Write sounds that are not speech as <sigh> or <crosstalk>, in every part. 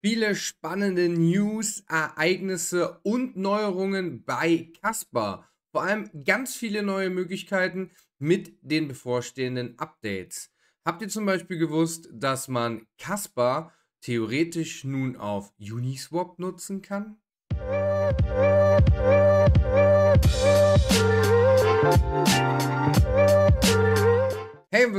Viele spannende News, Ereignisse und Neuerungen bei Casper. Vor allem ganz viele neue Möglichkeiten mit den bevorstehenden Updates. Habt ihr zum Beispiel gewusst, dass man Casper theoretisch nun auf Uniswap nutzen kann?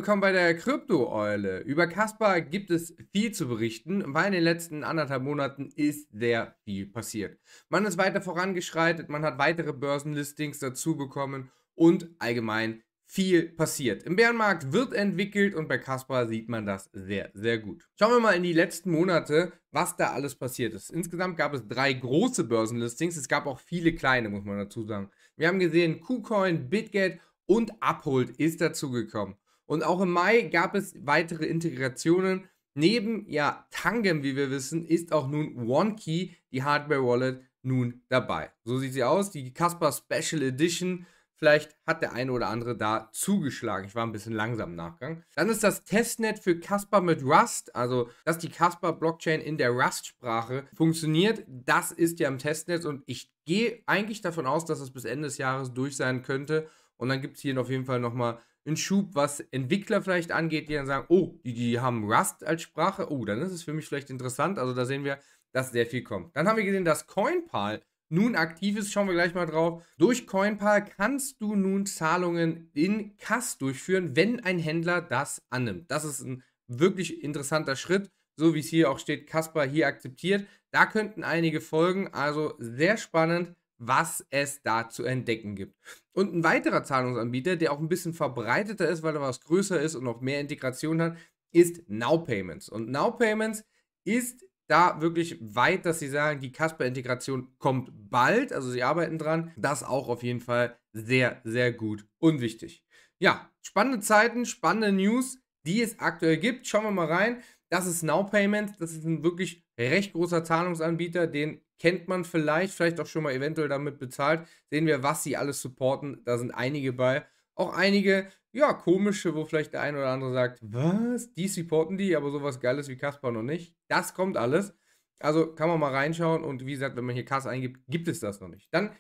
willkommen bei der Krypto-Eule. Über Kaspar gibt es viel zu berichten, weil in den letzten anderthalb Monaten ist sehr viel passiert. Man ist weiter vorangeschreitet, man hat weitere Börsenlistings dazu bekommen und allgemein viel passiert. Im Bärenmarkt wird entwickelt und bei Kaspar sieht man das sehr, sehr gut. Schauen wir mal in die letzten Monate, was da alles passiert ist. Insgesamt gab es drei große Börsenlistings, es gab auch viele kleine, muss man dazu sagen. Wir haben gesehen, KuCoin, BitGet und Uphold ist dazugekommen. Und auch im Mai gab es weitere Integrationen. Neben ja Tangem, wie wir wissen, ist auch nun OneKey, die Hardware Wallet, nun dabei. So sieht sie aus, die Casper Special Edition. Vielleicht hat der eine oder andere da zugeschlagen. Ich war ein bisschen langsam im Nachgang. Dann ist das Testnet für Casper mit Rust, also dass die Casper Blockchain in der Rust-Sprache funktioniert. Das ist ja im Testnet und ich gehe eigentlich davon aus, dass es bis Ende des Jahres durch sein könnte. Und dann gibt es hier auf jeden Fall nochmal einen Schub, was Entwickler vielleicht angeht, die dann sagen, oh, die, die haben Rust als Sprache, oh, dann ist es für mich vielleicht interessant. Also da sehen wir, dass sehr viel kommt. Dann haben wir gesehen, dass CoinPal nun aktiv ist. Schauen wir gleich mal drauf. Durch CoinPal kannst du nun Zahlungen in Kass durchführen, wenn ein Händler das annimmt. Das ist ein wirklich interessanter Schritt. So wie es hier auch steht, Kasper hier akzeptiert. Da könnten einige folgen. Also sehr spannend was es da zu entdecken gibt. Und ein weiterer Zahlungsanbieter, der auch ein bisschen verbreiteter ist, weil er was größer ist und noch mehr Integration hat, ist Now Payments. Und Now Payments ist da wirklich weit, dass sie sagen, die Casper-Integration kommt bald, also sie arbeiten dran. Das auch auf jeden Fall sehr, sehr gut und wichtig. Ja, spannende Zeiten, spannende News, die es aktuell gibt. Schauen wir mal rein. Das ist Now Payment. Das ist ein wirklich recht großer Zahlungsanbieter. Den kennt man vielleicht, vielleicht auch schon mal eventuell damit bezahlt. Sehen wir, was sie alles supporten. Da sind einige bei. Auch einige, ja, komische, wo vielleicht der eine oder andere sagt, was? Die supporten die, aber sowas Geiles wie Kasper noch nicht. Das kommt alles. Also kann man mal reinschauen und wie gesagt, wenn man hier Kass eingibt, gibt es das noch nicht. Dann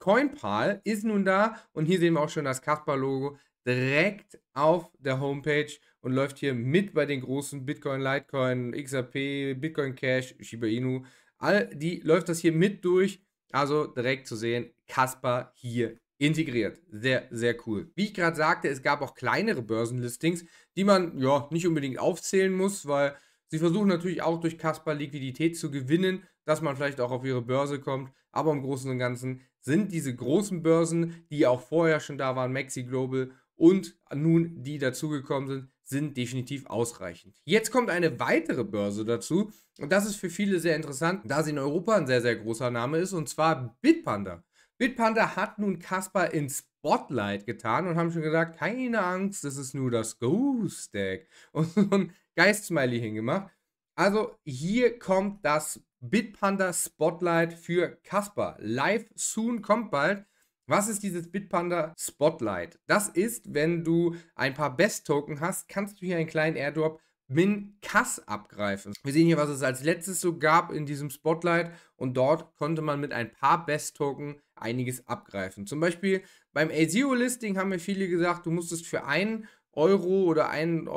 CoinPal ist nun da und hier sehen wir auch schon das Kasper-Logo direkt auf der Homepage und läuft hier mit bei den großen Bitcoin, Litecoin, XRP, Bitcoin Cash, Shiba Inu. All die läuft das hier mit durch. Also direkt zu sehen, Casper hier integriert. Sehr, sehr cool. Wie ich gerade sagte, es gab auch kleinere Börsenlistings, die man ja nicht unbedingt aufzählen muss, weil sie versuchen natürlich auch durch Casper Liquidität zu gewinnen, dass man vielleicht auch auf ihre Börse kommt. Aber im Großen und Ganzen sind diese großen Börsen, die auch vorher schon da waren, Maxi Global und nun die dazugekommen sind, sind definitiv ausreichend. Jetzt kommt eine weitere Börse dazu und das ist für viele sehr interessant, da sie in Europa ein sehr, sehr großer Name ist und zwar Bitpanda. Bitpanda hat nun Casper ins Spotlight getan und haben schon gesagt, keine Angst, das ist nur das Ghost Deck <laughs> und so ein Geist-Smiley hingemacht. Also hier kommt das Bitpanda Spotlight für Casper. Live soon kommt bald. Was ist dieses Bitpanda Spotlight? Das ist, wenn du ein paar Best-Token hast, kannst du hier einen kleinen Airdrop Min Kass abgreifen. Wir sehen hier, was es als letztes so gab in diesem Spotlight und dort konnte man mit ein paar Best-Token einiges abgreifen. Zum Beispiel beim A0-Listing haben mir viele gesagt, du musstest für einen Euro oder 1,30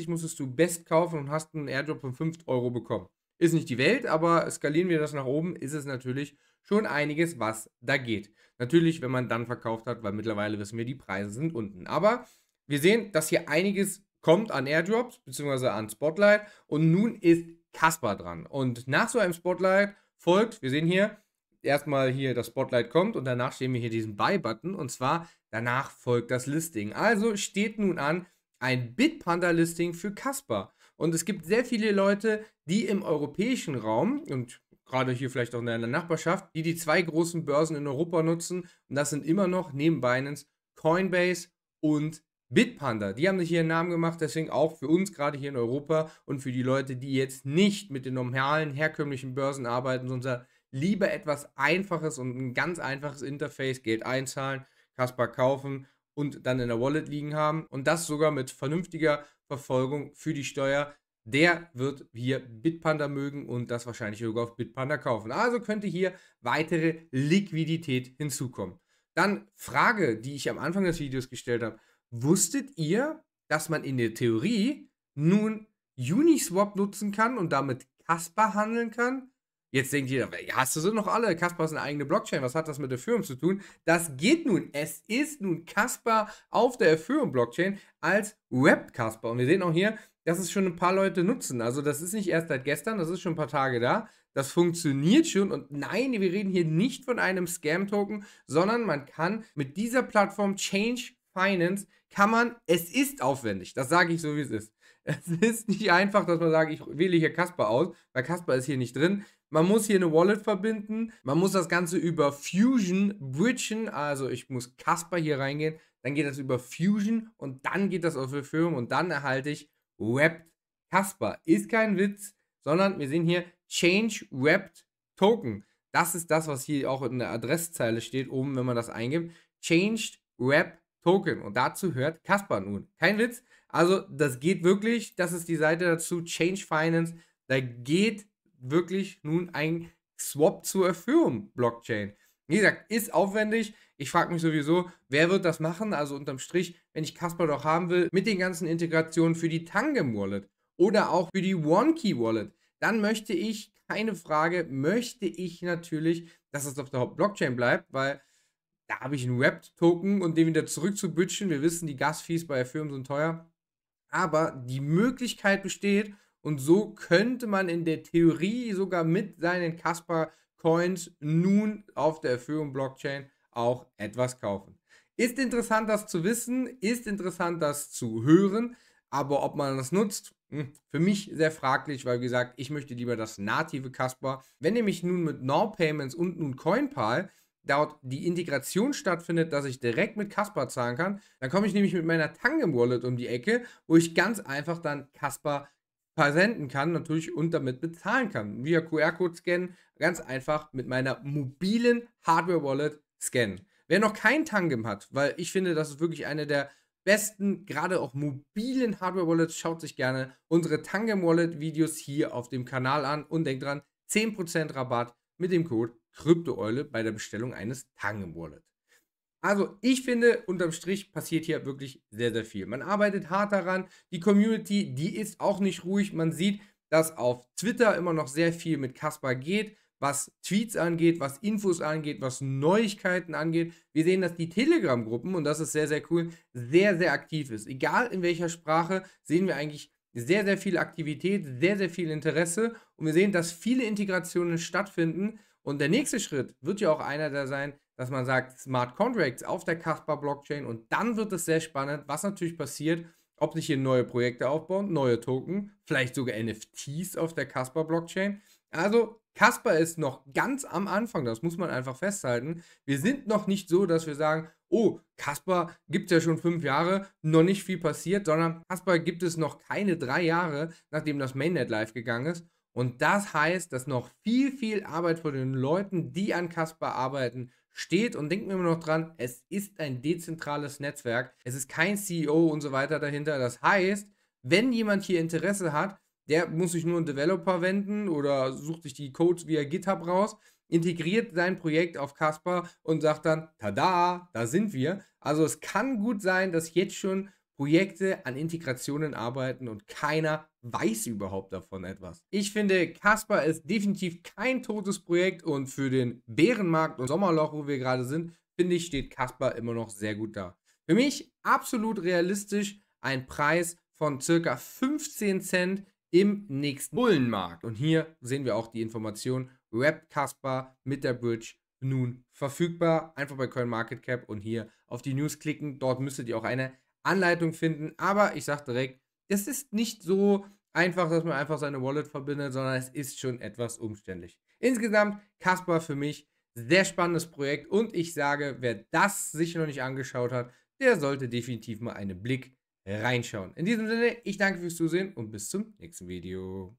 Euro musstest du Best kaufen und hast einen Airdrop von 5 Euro bekommen. Ist nicht die Welt, aber skalieren wir das nach oben, ist es natürlich schon einiges, was da geht. Natürlich, wenn man dann verkauft hat, weil mittlerweile wissen wir, die Preise sind unten. Aber wir sehen, dass hier einiges kommt an Airdrops bzw. an Spotlight und nun ist Kaspar dran. Und nach so einem Spotlight folgt, wir sehen hier, erstmal hier das Spotlight kommt und danach sehen wir hier diesen Buy-Button und zwar danach folgt das Listing. Also steht nun an, ein Bitpanda-Listing für Casper. Und es gibt sehr viele Leute, die im europäischen Raum und gerade hier vielleicht auch in der Nachbarschaft, die die zwei großen Börsen in Europa nutzen. Und das sind immer noch neben Binance Coinbase und Bitpanda. Die haben sich hier einen Namen gemacht, deswegen auch für uns gerade hier in Europa und für die Leute, die jetzt nicht mit den normalen, herkömmlichen Börsen arbeiten, sondern lieber etwas Einfaches und ein ganz einfaches Interface, Geld einzahlen, Kasper kaufen und dann in der Wallet liegen haben und das sogar mit vernünftiger Verfolgung für die Steuer, der wird hier Bitpanda mögen und das wahrscheinlich sogar auf Bitpanda kaufen. Also könnte hier weitere Liquidität hinzukommen. Dann Frage, die ich am Anfang des Videos gestellt habe. Wusstet ihr, dass man in der Theorie nun Uniswap nutzen kann und damit Casper handeln kann? Jetzt denkt jeder, hast du sie noch alle? Caspar ist eine eigene Blockchain. Was hat das mit der Ethereum zu tun? Das geht nun. Es ist nun Caspar auf der Ethereum Blockchain als Web Caspar. Und wir sehen auch hier, dass es schon ein paar Leute nutzen. Also das ist nicht erst seit gestern, das ist schon ein paar Tage da. Das funktioniert schon und nein, wir reden hier nicht von einem Scam-Token, sondern man kann mit dieser Plattform Change Finance, kann man, es ist aufwendig, das sage ich so, wie es ist. <laughs> Es ist nicht einfach, dass man sagt, ich wähle hier Casper aus, weil Casper ist hier nicht drin man muss hier eine Wallet verbinden, man muss das Ganze über Fusion bridgen, also ich muss Casper hier reingehen, dann geht das über Fusion und dann geht das auf Ethereum und dann erhalte ich Wrapped Casper. Ist kein Witz, sondern wir sehen hier Change Wrapped Token. Das ist das, was hier auch in der Adresszeile steht, oben, wenn man das eingibt. Changed Wrapped Token. Und dazu hört Casper nun. Kein Witz. Also, das geht wirklich. Das ist die Seite dazu. Change Finance. Da geht wirklich nun ein Swap zur Ethereum-Blockchain. Wie gesagt, ist aufwendig. Ich frage mich sowieso, wer wird das machen? Also unterm Strich, wenn ich Casper doch haben will, mit den ganzen Integrationen für die Tangem Wallet oder auch für die OneKey Wallet, dann möchte ich, keine Frage, möchte ich natürlich, dass es auf der Blockchain bleibt, weil da habe ich einen Wrapped-Token und den wieder zurückzubütschen. Wir wissen, die Gasfees bei Firmen sind teuer. Aber die Möglichkeit besteht, und so könnte man in der Theorie sogar mit seinen Casper Coins nun auf der Ethereum Blockchain auch etwas kaufen. Ist interessant, das zu wissen, ist interessant, das zu hören, aber ob man das nutzt, hm, für mich sehr fraglich, weil wie gesagt, ich möchte lieber das native Casper. Wenn nämlich nun mit Now Payments und nun CoinPal dort die Integration stattfindet, dass ich direkt mit Casper zahlen kann, dann komme ich nämlich mit meiner Tangem Wallet um die Ecke, wo ich ganz einfach dann Casper versenden kann natürlich und damit bezahlen kann. Via QR-Code scannen, ganz einfach mit meiner mobilen Hardware-Wallet scannen. Wer noch kein Tangem hat, weil ich finde, das ist wirklich eine der besten, gerade auch mobilen Hardware-Wallets, schaut sich gerne unsere Tangem-Wallet-Videos hier auf dem Kanal an und denkt dran, 10% Rabatt mit dem Code KryptoEule bei der Bestellung eines tangem wallets also ich finde, unterm Strich passiert hier wirklich sehr, sehr viel. Man arbeitet hart daran. Die Community, die ist auch nicht ruhig. Man sieht, dass auf Twitter immer noch sehr viel mit Kaspar geht, was Tweets angeht, was Infos angeht, was Neuigkeiten angeht. Wir sehen, dass die Telegram-Gruppen, und das ist sehr, sehr cool, sehr, sehr aktiv ist. Egal in welcher Sprache, sehen wir eigentlich sehr, sehr viel Aktivität, sehr, sehr viel Interesse. Und wir sehen, dass viele Integrationen stattfinden. Und der nächste Schritt wird ja auch einer da sein, dass man sagt, Smart Contracts auf der Casper blockchain und dann wird es sehr spannend, was natürlich passiert, ob sich hier neue Projekte aufbauen, neue Token, vielleicht sogar NFTs auf der Casper blockchain Also Casper ist noch ganz am Anfang, das muss man einfach festhalten. Wir sind noch nicht so, dass wir sagen, oh, Casper gibt es ja schon fünf Jahre, noch nicht viel passiert, sondern Casper gibt es noch keine drei Jahre, nachdem das Mainnet live gegangen ist. Und das heißt, dass noch viel, viel Arbeit von den Leuten, die an Casper arbeiten, steht und denkt mir immer noch dran, es ist ein dezentrales Netzwerk, es ist kein CEO und so weiter dahinter. Das heißt, wenn jemand hier Interesse hat, der muss sich nur einen Developer wenden oder sucht sich die Codes via GitHub raus, integriert sein Projekt auf Casper und sagt dann, tada, da sind wir. Also es kann gut sein, dass jetzt schon Projekte an Integrationen arbeiten und keiner weiß überhaupt davon etwas. Ich finde, Casper ist definitiv kein totes Projekt und für den Bärenmarkt und Sommerloch, wo wir gerade sind, finde ich, steht Casper immer noch sehr gut da. Für mich absolut realistisch ein Preis von circa 15 Cent im nächsten Bullenmarkt. Und hier sehen wir auch die Information, Rap Casper mit der Bridge nun verfügbar. Einfach bei Market Cap und hier auf die News klicken. Dort müsstet ihr auch eine Anleitung finden. Aber ich sage direkt, es ist nicht so einfach, dass man einfach seine Wallet verbindet, sondern es ist schon etwas umständlich. Insgesamt, Casper für mich sehr spannendes Projekt und ich sage, wer das sich noch nicht angeschaut hat, der sollte definitiv mal einen Blick reinschauen. In diesem Sinne, ich danke fürs Zusehen und bis zum nächsten Video.